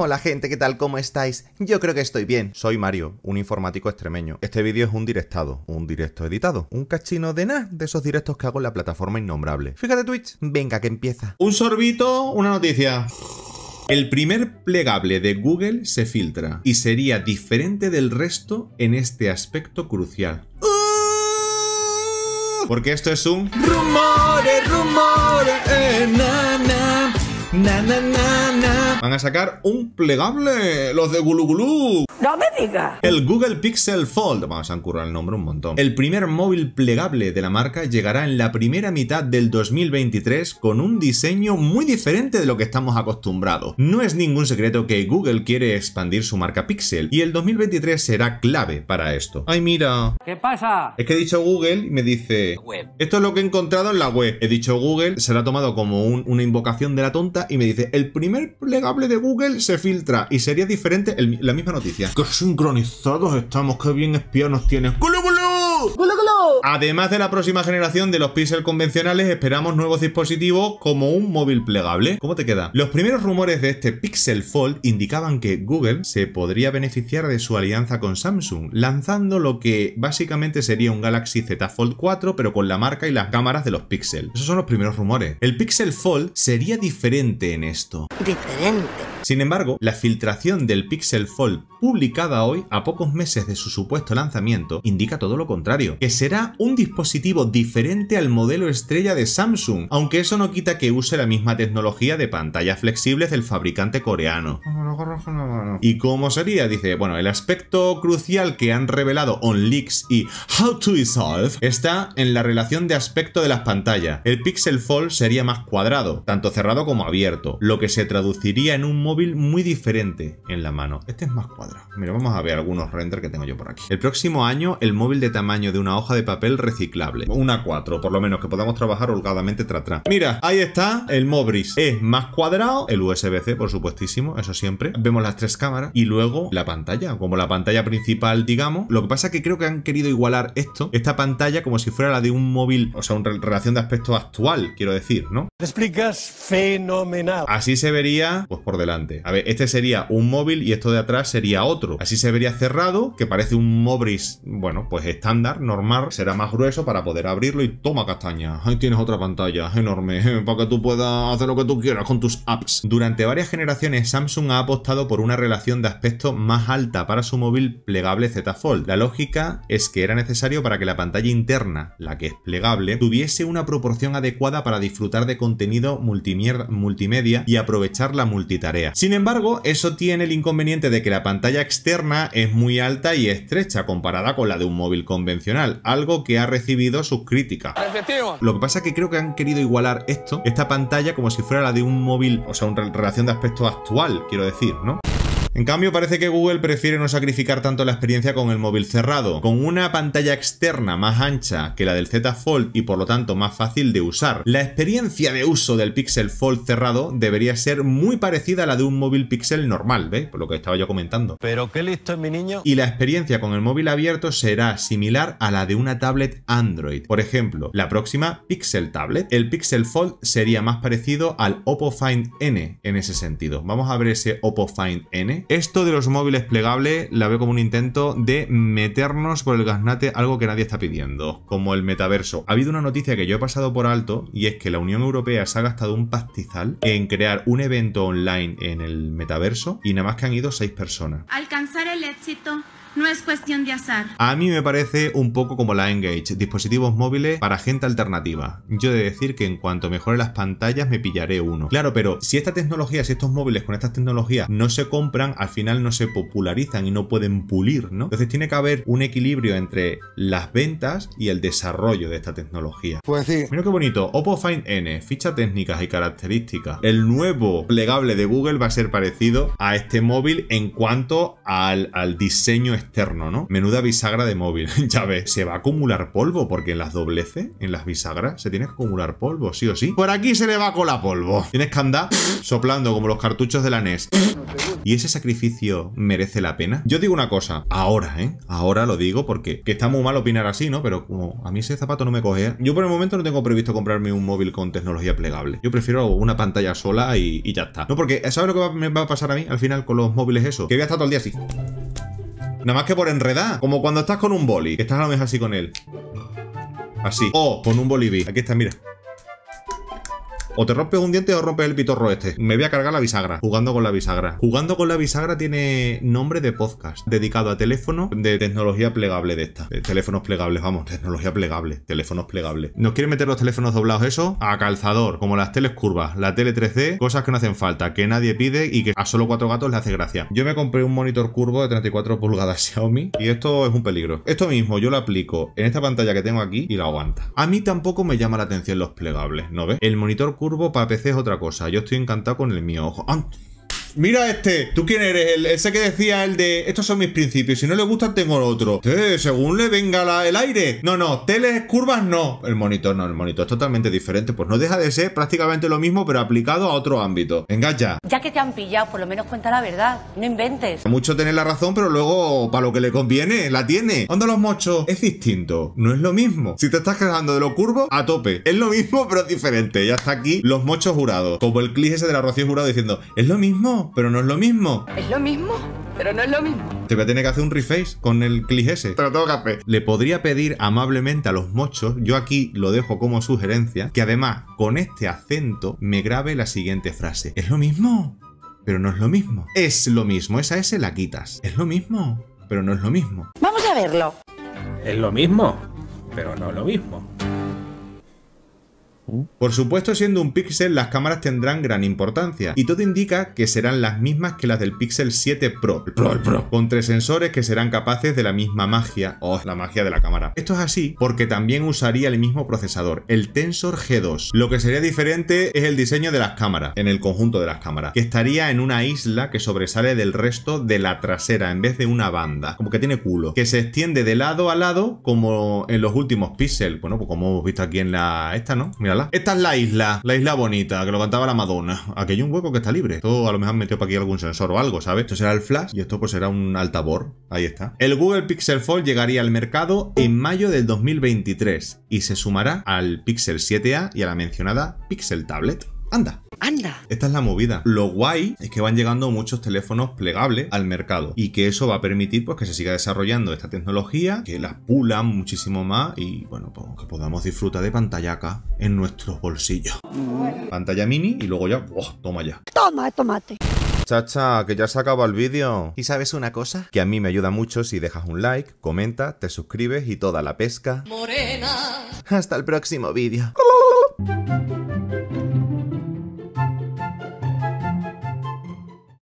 Hola gente, ¿qué tal? ¿Cómo estáis? Yo creo que estoy bien. Soy Mario, un informático extremeño. Este vídeo es un directado, un directo editado, un cachino de nada de esos directos que hago en la plataforma innombrable. Fíjate Twitch, venga que empieza. Un sorbito, una noticia. El primer plegable de Google se filtra y sería diferente del resto en este aspecto crucial. ¡Uh! Porque esto es un... Rumores, rumores, eh, Van a sacar un plegable, los de Gulu ¡No me digas! El Google Pixel Fold. Vamos a encurrar el nombre un montón. El primer móvil plegable de la marca llegará en la primera mitad del 2023 con un diseño muy diferente de lo que estamos acostumbrados. No es ningún secreto que Google quiere expandir su marca Pixel y el 2023 será clave para esto. ¡Ay, mira! ¿Qué pasa? Es que he dicho Google y me dice... Web. Esto es lo que he encontrado en la web. He dicho Google, será tomado como una invocación de la tonta y me dice, el primer plegable de Google se filtra y sería diferente la misma noticia. Que sincronizados estamos! ¡Qué bien espianos nos tienes! ¡Colo, colo! ¡Colo, colo Además de la próxima generación de los Pixel convencionales, esperamos nuevos dispositivos como un móvil plegable. ¿Cómo te queda? Los primeros rumores de este Pixel Fold indicaban que Google se podría beneficiar de su alianza con Samsung, lanzando lo que básicamente sería un Galaxy Z Fold 4, pero con la marca y las cámaras de los Pixel. Esos son los primeros rumores. El Pixel Fold sería diferente en esto. Diferente. Sin embargo, la filtración del Pixel Fold publicada hoy, a pocos meses de su supuesto lanzamiento, indica todo lo contrario, que se será un dispositivo diferente al modelo estrella de Samsung, aunque eso no quita que use la misma tecnología de pantallas flexibles del fabricante coreano. ¿Y cómo sería? Dice, bueno, el aspecto crucial que han revelado On leaks y How to Resolve está en la relación de aspecto de las pantallas. El pixel fall sería más cuadrado, tanto cerrado como abierto, lo que se traduciría en un móvil muy diferente en la mano. Este es más cuadrado. Mira, vamos a ver algunos renders que tengo yo por aquí. El próximo año, el móvil de tamaño de una hoja de papel reciclable. Una 4, por lo menos, que podamos trabajar holgadamente tras atrás Mira, ahí está el Mobris. Es más cuadrado, el USB-C, por supuestísimo, eso siempre Vemos las tres cámaras y luego la pantalla, como la pantalla principal, digamos. Lo que pasa es que creo que han querido igualar esto, esta pantalla, como si fuera la de un móvil, o sea, una relación de aspecto actual, quiero decir, ¿no? Te explicas fenomenal. Así se vería, pues por delante. A ver, este sería un móvil y esto de atrás sería otro. Así se vería cerrado, que parece un Mobris, bueno, pues estándar, normal, será más grueso para poder abrirlo y toma castaña. Ahí tienes otra pantalla enorme, para que tú puedas hacer lo que tú quieras con tus apps. Durante varias generaciones Samsung Apps apostado por una relación de aspecto más alta para su móvil plegable Z Fold. La lógica es que era necesario para que la pantalla interna, la que es plegable, tuviese una proporción adecuada para disfrutar de contenido multimedia y aprovechar la multitarea. Sin embargo, eso tiene el inconveniente de que la pantalla externa es muy alta y estrecha comparada con la de un móvil convencional, algo que ha recibido sus críticas. Lo que pasa es que creo que han querido igualar esto, esta pantalla, como si fuera la de un móvil, o sea, una relación de aspecto actual, quiero decir decir, ¿no? En cambio, parece que Google prefiere no sacrificar tanto la experiencia con el móvil cerrado. Con una pantalla externa más ancha que la del Z Fold y por lo tanto más fácil de usar, la experiencia de uso del Pixel Fold cerrado debería ser muy parecida a la de un móvil Pixel normal, ¿ves? Por lo que estaba yo comentando. Pero qué listo es mi niño. Y la experiencia con el móvil abierto será similar a la de una tablet Android. Por ejemplo, la próxima Pixel Tablet, el Pixel Fold sería más parecido al Oppo Find N en ese sentido. Vamos a ver ese Oppo Find N. Esto de los móviles plegables la veo como un intento de meternos por el gaznate algo que nadie está pidiendo, como el metaverso. Ha habido una noticia que yo he pasado por alto y es que la Unión Europea se ha gastado un pastizal en crear un evento online en el metaverso y nada más que han ido seis personas. Alcanzar el éxito no es cuestión de azar. A mí me parece un poco como la Engage, dispositivos móviles para gente alternativa. Yo he de decir que en cuanto mejore las pantallas me pillaré uno. Claro, pero si esta tecnología, si estos móviles con estas tecnologías no se compran, al final no se popularizan y no pueden pulir, ¿no? Entonces tiene que haber un equilibrio entre las ventas y el desarrollo de esta tecnología. Pues decir. Mira qué bonito. Oppo Find N, ficha técnicas y características. El nuevo plegable de Google va a ser parecido a este móvil en cuanto al, al diseño externo, ¿no? Menuda bisagra de móvil, ya ves. Se va a acumular polvo, porque en las dobleces, en las bisagras, se tiene que acumular polvo, sí o sí. Por aquí se le va a colar polvo. Tienes que andar soplando como los cartuchos de la NES. ¿Y ese sacrificio merece la pena? Yo digo una cosa, ahora, ¿eh? Ahora lo digo porque que está muy mal opinar así, ¿no? Pero como a mí ese zapato no me coge. Yo por el momento no tengo previsto comprarme un móvil con tecnología plegable. Yo prefiero una pantalla sola y, ya está. No, porque ¿sabes lo que me va a pasar a mí al final con los móviles eso? Que voy a todo el día así. Nada más que por enredar. Como cuando estás con un boli. Que estás a lo mejor así con él. Así. O con un B Aquí está, mira. O te rompes un diente o rompes el pitorro este. Me voy a cargar la bisagra. Jugando con la bisagra. Jugando con la bisagra tiene nombre de podcast. Dedicado a teléfono de tecnología plegable de esta. Eh, teléfonos plegables, vamos. Tecnología plegable. Teléfonos plegables. Nos quieren meter los teléfonos doblados eso a calzador. Como las teles curvas. La tele 3D. Cosas que no hacen falta. Que nadie pide y que a solo cuatro gatos le hace gracia. Yo me compré un monitor curvo de 34 pulgadas Xiaomi. Y esto es un peligro. Esto mismo yo lo aplico en esta pantalla que tengo aquí y la aguanta. A mí tampoco me llama la atención los plegables. ¿No ves? El monitor curvo Turbo para PC es otra cosa. Yo estoy encantado con el mío. Mira este, ¿tú quién eres? El, ese que decía el de, estos son mis principios, si no le gustan tengo otro. Eh, según le venga el aire. No, no, teles, curvas no. El monitor no, el monitor es totalmente diferente. Pues no deja de ser prácticamente lo mismo, pero aplicado a otro ámbito. Venga ya. Ya que te han pillado, por lo menos cuenta la verdad, no inventes. Mucho tener la razón, pero luego para lo que le conviene, la tiene. ¿Dónde los mochos, es distinto, no es lo mismo. Si te estás quejando de lo curvo, a tope. Es lo mismo, pero es diferente. Y hasta aquí los mochos jurados. Como el cliché ese de la Rocío jurado diciendo, es lo mismo, pero no es lo mismo. ¿Es lo mismo? Pero no es lo mismo. Te voy a tener que hacer un reface con el clic ese. Le podría pedir amablemente a los mochos, yo aquí lo dejo como sugerencia, que además con este acento me grabe la siguiente frase. ¿Es lo mismo? Pero no es lo mismo. Es lo mismo, esa S la quitas. Es lo mismo, pero no es lo mismo. Vamos a verlo. Es lo mismo, pero no es lo mismo. Por supuesto, siendo un Pixel, las cámaras tendrán gran importancia, y todo indica que serán las mismas que las del Pixel 7 Pro, con tres sensores que serán capaces de la misma magia, oh, la magia de la cámara. Esto es así porque también usaría el mismo procesador, el Tensor G2. Lo que sería diferente es el diseño de las cámaras, en el conjunto de las cámaras, que estaría en una isla que sobresale del resto de la trasera en vez de una banda, como que tiene culo, que se extiende de lado a lado como en los últimos Pixel, bueno, pues como hemos visto aquí en la esta, ¿no? Mira esta es la isla, la isla bonita, que lo cantaba la Madonna. Aquí hay un hueco que está libre. Esto a lo mejor metió para aquí algún sensor o algo, ¿sabes? Esto será el flash y esto pues será un altavoz. Ahí está. El Google Pixel Fold llegaría al mercado en mayo del 2023 y se sumará al Pixel 7a y a la mencionada Pixel Tablet. Anda. Anda. Esta es la movida. Lo guay es que van llegando muchos teléfonos plegables al mercado y que eso va a permitir pues, que se siga desarrollando esta tecnología, que la pulan muchísimo más y bueno, pues, que podamos disfrutar de pantalla acá en nuestros bolsillos. Pantalla mini y luego ya, oh, toma ya. Toma, tomate. Chacha, que ya se acaba el vídeo. ¿Y sabes una cosa? Que a mí me ayuda mucho si dejas un like, comenta, te suscribes y toda la pesca. Morena. Hasta el próximo vídeo.